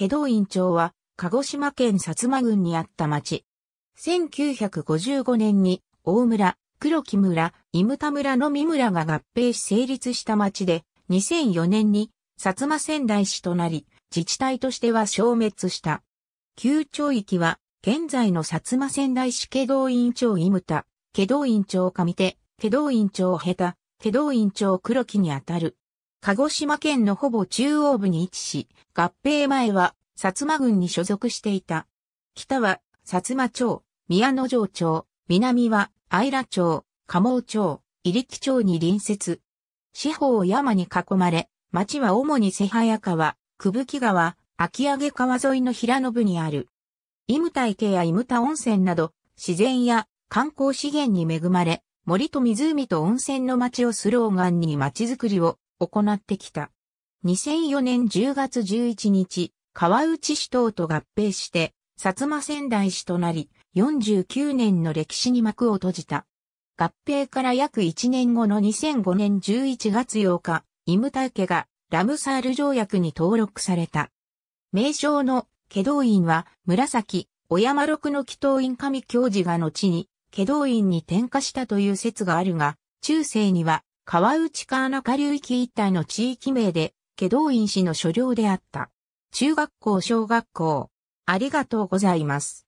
祁答院町は、鹿児島県薩摩郡にあった町。1955年に、大村、黒木村、伊牟田村の三村が合併し成立した町で、2004年に、薩摩仙台市となり、自治体としては消滅した。旧町域は、現在の薩摩仙台市祁答院町伊牟田、祁答院町上手、祁答院町下手、祁答院町黒木にあたる。鹿児島県のほぼ中央部に位置し、合併前は薩摩郡に所属していた。北は薩摩町、宮野城町、南は愛良町、加茂町、入木町に隣接。四方を山に囲まれ、町は主に瀬早川、久吹川、秋上川沿いの平野部にある。イムタ池やイムタ温泉など、自然や観光資源に恵まれ、森と湖と温泉の町をスローガンに町づくりを行ってきた。2004年10月11日、川内市等と合併して、薩摩仙台市となり、49年の歴史に幕を閉じた。合併から約1年後の2005年11月8日、イムタ家がラムサール条約に登録された。名称の祁道院は紫、小山六の祈祷院神教授が後に祁道院に転化したという説があるが、中世には川内川中流域一帯の地域名で、祁道院氏の所領であった。中学校小学校、ありがとうございます。